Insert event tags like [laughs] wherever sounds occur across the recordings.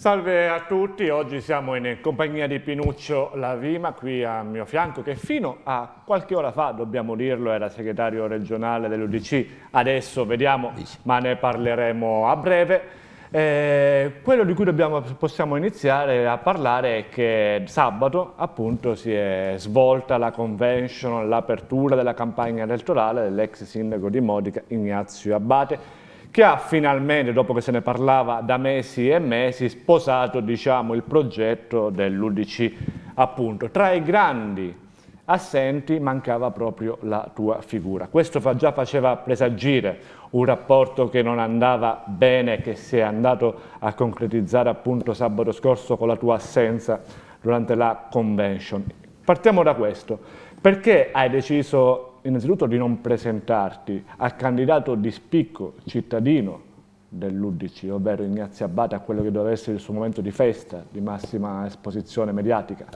Salve a tutti, oggi siamo in compagnia di Pinuccio Lavima qui a mio fianco che fino a qualche ora fa, dobbiamo dirlo, era segretario regionale dell'Udc, adesso vediamo ma ne parleremo a breve. Eh, quello di cui dobbiamo, possiamo iniziare a parlare è che sabato appunto si è svolta la convention, l'apertura della campagna elettorale dell'ex sindaco di Modica Ignazio Abbate che ha finalmente, dopo che se ne parlava da mesi e mesi, sposato diciamo, il progetto dell'Udc. Appunto, tra i grandi assenti mancava proprio la tua figura. Questo fa, già faceva presagire un rapporto che non andava bene, che si è andato a concretizzare appunto sabato scorso con la tua assenza durante la convention. Partiamo da questo. Perché hai deciso innanzitutto di non presentarti al candidato di spicco cittadino dell'Udc, ovvero Ignazio Abate, a quello che doveva essere il suo momento di festa, di massima esposizione mediatica?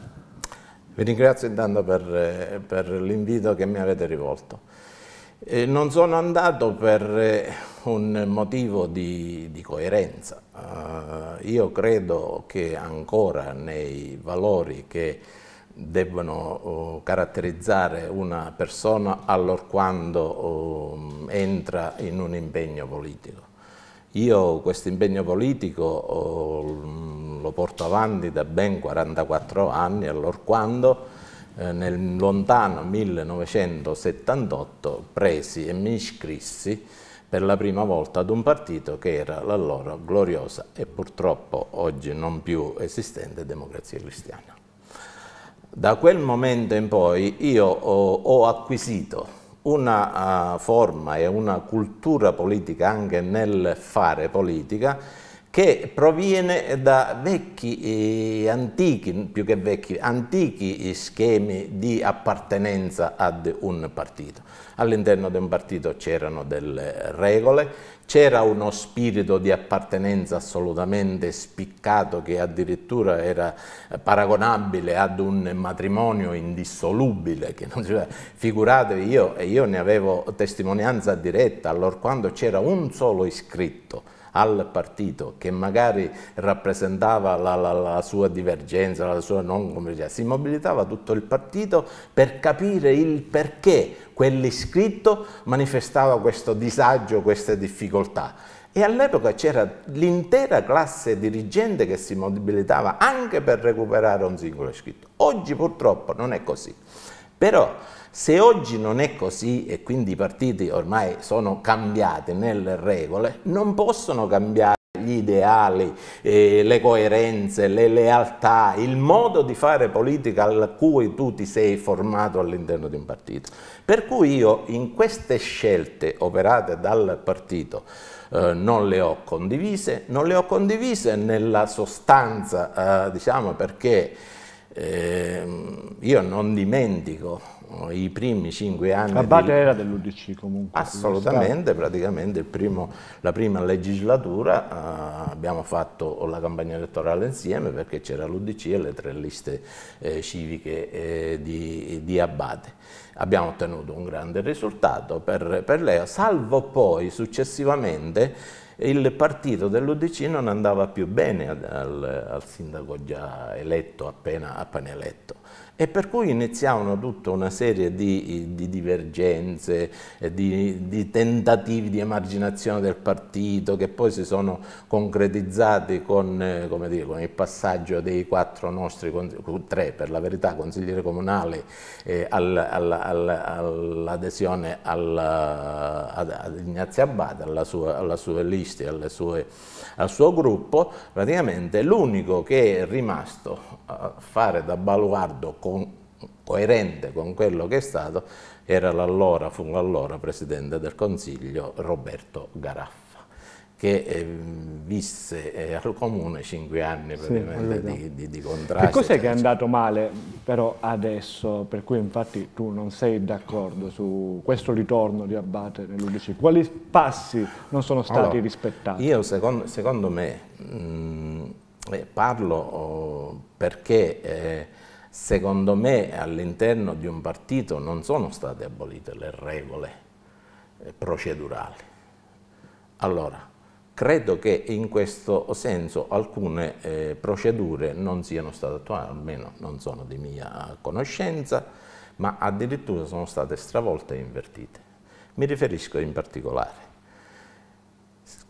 Vi ringrazio intanto per, eh, per l'invito che mi avete rivolto. Eh, non sono andato per eh, un motivo di, di coerenza. Uh, io credo che ancora nei valori che debbano oh, caratterizzare una persona allorquando oh, entra in un impegno politico. Io questo impegno politico oh, lo porto avanti da ben 44 anni, allorquando eh, nel lontano 1978 presi e mi iscrissi per la prima volta ad un partito che era l'allora gloriosa e purtroppo oggi non più esistente Democrazia Cristiana. Da quel momento in poi io ho, ho acquisito una uh, forma e una cultura politica anche nel fare politica che proviene da vecchi, eh, antichi, più che vecchi, antichi schemi di appartenenza ad un partito. All'interno di un partito c'erano delle regole, c'era uno spirito di appartenenza assolutamente spiccato che addirittura era paragonabile ad un matrimonio indissolubile. Non... Figuratevi, io, io ne avevo testimonianza diretta allora quando c'era un solo iscritto al partito che magari rappresentava la, la, la sua divergenza, la sua non convergenza, si mobilitava tutto il partito per capire il perché quell'iscritto manifestava questo disagio, queste difficoltà. E all'epoca c'era l'intera classe dirigente che si mobilitava anche per recuperare un singolo iscritto. Oggi purtroppo non è così. Però se oggi non è così e quindi i partiti ormai sono cambiati nelle regole, non possono cambiare gli ideali, eh, le coerenze, le lealtà, il modo di fare politica al cui tu ti sei formato all'interno di un partito. Per cui io in queste scelte operate dal partito eh, non le ho condivise, non le ho condivise nella sostanza, eh, diciamo perché ehm, io non dimentico i primi cinque anni... L'Abbate di... era dell'Udc comunque. Assolutamente, praticamente primo, la prima legislatura eh, abbiamo fatto la campagna elettorale insieme perché c'era l'Udc e le tre liste eh, civiche eh, di, di Abbate abbiamo ottenuto un grande risultato per, per Leo, salvo poi successivamente il partito dell'Udc non andava più bene al, al sindaco già eletto, appena, appena eletto e per cui iniziavano tutta una serie di, di divergenze, eh, di, di, tentativi di emarginazione del partito che poi si sono concretizzati con, eh, dire, con il passaggio dei quattro nostri, tre per la verità, consiglieri comunali eh, all'adesione all, all, all, ad, ad Ignazio Abbate, alla sua, alla sua lì terroristi e sue, al suo gruppo, praticamente l'unico che è rimasto a fare da baluardo con, coerente con quello che è stato era l'allora, fu l'allora Presidente del Consiglio Roberto Garaffa che eh, visse eh, al comune cinque anni sì, di, di, di contrasto. Che cos'è che è andato male però adesso, per cui infatti tu non sei d'accordo su questo ritorno di Abate nell'Udc? Quali passi non sono stati allora, rispettati? Io secondo, secondo me mh, mm, eh, parlo oh, perché eh, secondo me all'interno di un partito non sono state abolite le regole eh, procedurali. Allora, Credo che in questo senso alcune eh, procedure non siano state attuate, almeno non sono di mia conoscenza, ma addirittura sono state stravolte e invertite. Mi riferisco in particolare.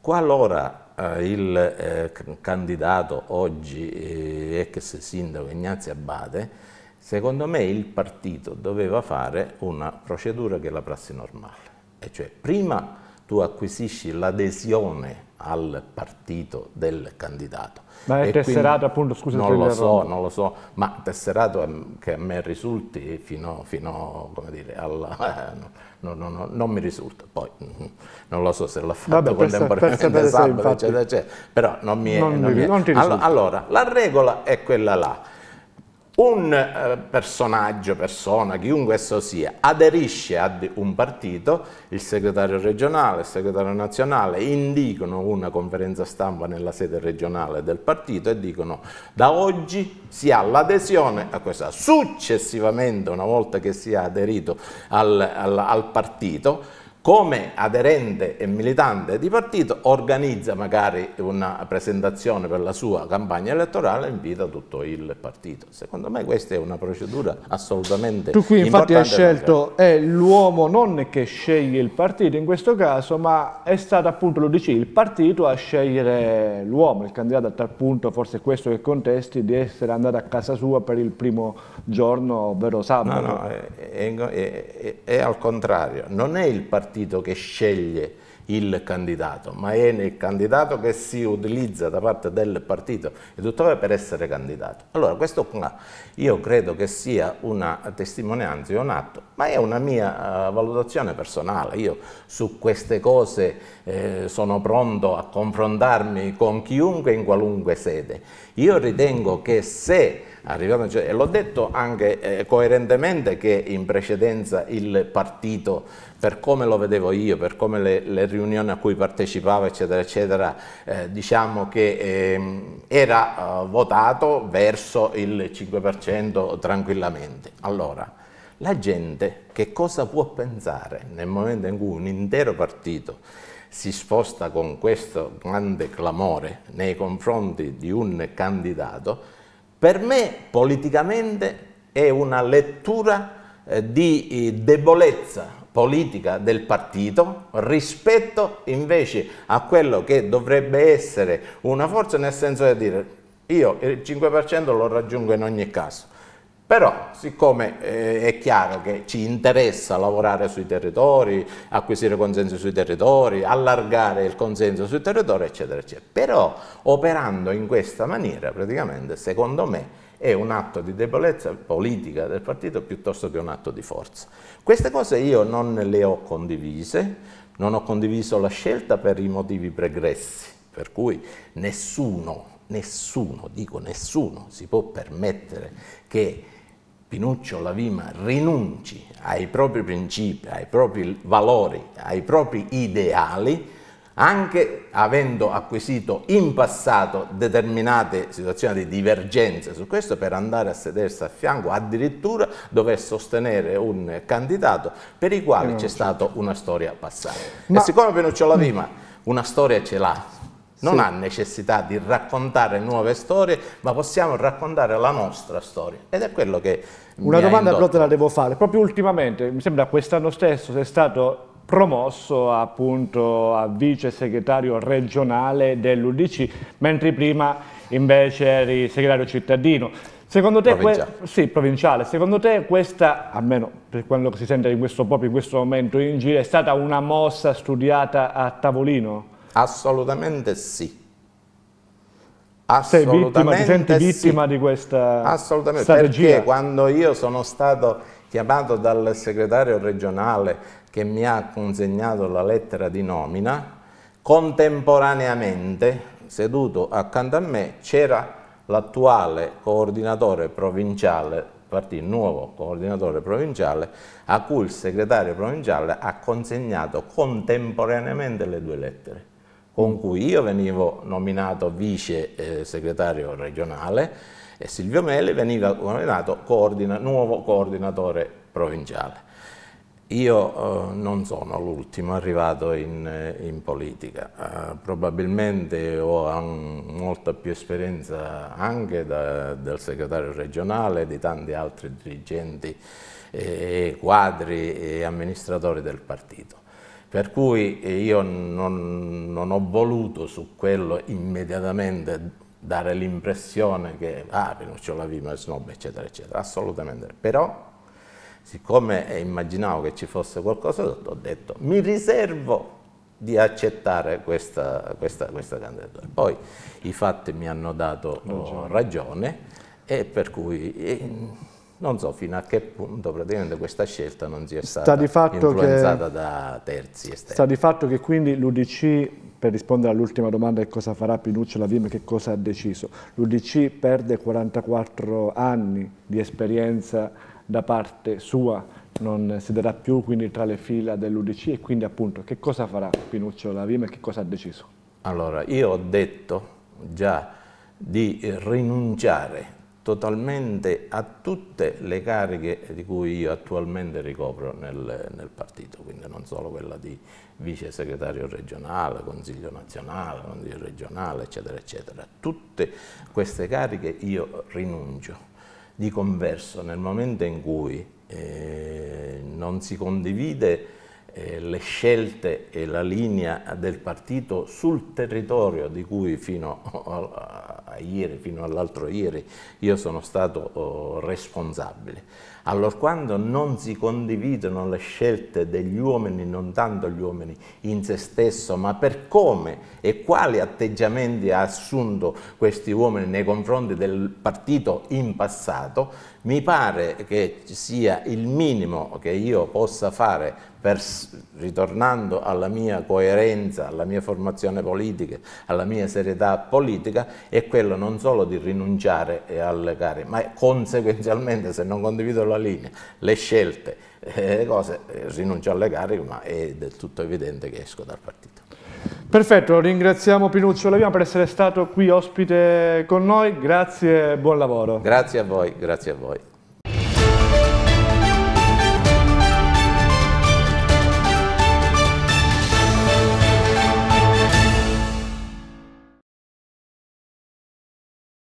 Qualora eh, il eh, candidato oggi eh, ex sindaco Ignazio Abbate, secondo me il partito doveva fare una procedura che è la prassi normale, e cioè prima tu acquisisci l'adesione al partito del candidato. Ma è e tesserato appunto, scusa non lo so, non lo so, ma tesserato che a me risulti fino, fino come dire, alla, [laughs] eh, no, no, no, non mi risulta, poi mm, non lo so se l'ha fatto Vabbè, contemporaneamente [laughs] per, per sabato, eccetera, eccetera, però non mi è... Non non mi, mi è. Allora, allora, la regola è quella là un eh, personaggio, persona, chiunque esso sia, aderisce ad un partito, il segretario regionale, il segretario nazionale indicano una conferenza stampa nella sede regionale del partito e dicono da oggi si ha l'adesione a questa. Successivamente, una volta che si è aderito al, al, al partito, come aderente e militante di partito organizza magari una presentazione per la sua campagna elettorale e invita tutto il partito. Secondo me questa è una procedura assolutamente Tu qui infatti hai scelto è l'uomo non che sceglie il partito in questo caso, ma è stato appunto, lo dici, il partito a scegliere l'uomo, il candidato a tal punto, forse è questo che contesti, di essere andato a casa sua per il primo giorno, ovvero sabato. No, no, è, è, è, al contrario, non è il partito che sceglie il candidato, ma è il candidato che si utilizza da parte del partito e tuttora per essere candidato. Allora questo qua io credo che sia una testimonianza, un atto, ma è una mia uh, valutazione personale, io su queste cose eh, sono pronto a confrontarmi con chiunque in qualunque sede. Io ritengo che se Arrivato, cioè, e l'ho detto anche eh, coerentemente che in precedenza il partito, per come lo vedevo io, per come le, le riunioni a cui partecipavo, eccetera, eccetera, eh, diciamo che ehm, eh, era votato verso il 5% tranquillamente. Allora, la gente che cosa può pensare nel momento in cui un intero partito si sposta con questo grande clamore nei confronti di un candidato per me politicamente è una lettura eh, di eh, debolezza politica del partito rispetto invece a quello che dovrebbe essere una forza nel senso di dire io il 5% lo raggiungo in ogni caso, però, siccome eh, è chiaro che ci interessa lavorare sui territori, acquisire consenso sui territori, allargare il consenso sui territori, eccetera, eccetera. Però, operando in questa maniera, praticamente, secondo me, è un atto di debolezza politica del partito piuttosto che un atto di forza. Queste cose io non le ho condivise, non ho condiviso la scelta per i motivi pregressi, per cui nessuno, nessuno, dico nessuno, si può permettere che Pinuccio Lavima rinunci ai propri principi, ai propri valori, ai propri ideali, anche avendo acquisito in passato determinate situazioni di divergenza su questo, per andare a sedersi a fianco, addirittura dover sostenere un candidato per il quale c'è stata una storia passata. Ma... E siccome Pinuccio Lavima una storia ce l'ha, non sì. ha necessità di raccontare nuove storie, ma possiamo raccontare la nostra storia. Ed è quello che... Una domanda però te la devo fare. Proprio ultimamente, mi sembra quest'anno stesso, sei stato promosso appunto a vice segretario regionale dell'Udc, mentre prima invece eri segretario cittadino. Secondo te, provinciale. sì, provinciale, secondo te questa, almeno per quello che si sente in questo, proprio in questo momento in giro, è stata una mossa studiata a tavolino? Assolutamente sì. Assolutamente vittima, ti senti vittima di questa Assolutamente, strategia? perché quando io sono stato chiamato dal segretario regionale che mi ha consegnato la lettera di nomina, contemporaneamente seduto accanto a me c'era l'attuale coordinatore provinciale, il nuovo coordinatore provinciale, a cui il segretario provinciale ha consegnato contemporaneamente le due lettere con cui io venivo nominato vice eh, segretario regionale e Silvio Mele veniva nominato coordina, nuovo coordinatore provinciale. Io eh, non sono l'ultimo arrivato in, eh, in politica, eh, probabilmente ho an, molta più esperienza anche da, del segretario regionale, e di tanti altri dirigenti, eh, e quadri e amministratori del partito. Per cui eh, io non, non ho voluto su quello immediatamente dare l'impressione che ah, Pinuccio la viva snob, eccetera, eccetera, assolutamente. Però, siccome eh, immaginavo che ci fosse qualcosa, ho detto mi riservo di accettare questa, questa, questa candidatura. Poi i fatti mi hanno dato oh, ragione, ragione e per cui... E, eh, non so fino a che punto praticamente questa scelta non sia stata sta influenzata che, da terzi esterni. Sta di fatto che quindi l'Udc, per rispondere all'ultima domanda che cosa farà Pinuccio la Vim, che cosa ha deciso, l'Udc perde 44 anni di esperienza da parte sua, non siederà più quindi tra le fila dell'Udc e quindi appunto che cosa farà Pinuccio la Vim e che cosa ha deciso? Allora, io ho detto già di rinunciare totalmente a tutte le cariche di cui io attualmente ricopro nel, nel, partito, quindi non solo quella di vice segretario regionale, consiglio nazionale, consiglio regionale, eccetera, eccetera. tutte queste cariche io rinuncio. Di converso, nel momento in cui eh, non si condivide eh, le scelte e la linea del partito sul territorio di cui fino a, ieri, fino all'altro ieri, io sono stato oh, responsabile allora quando non si condividono le scelte degli uomini, non tanto gli uomini in se stesso, ma per come e quali atteggiamenti ha assunto questi uomini nei confronti del partito in passato, mi pare che sia il minimo che io possa fare per, ritornando alla mia coerenza, alla mia formazione politica, alla mia serietà politica, è quello non solo di rinunciare alle gare, ma conseguenzialmente se non condivido la la linea, le scelte, eh, le cose, eh, rinuncio alle cariche, ma è del tutto evidente che esco dal partito. Perfetto, ringraziamo Pinuccio Laviano per essere stato qui ospite con noi, grazie e buon lavoro. Grazie a voi, grazie a voi.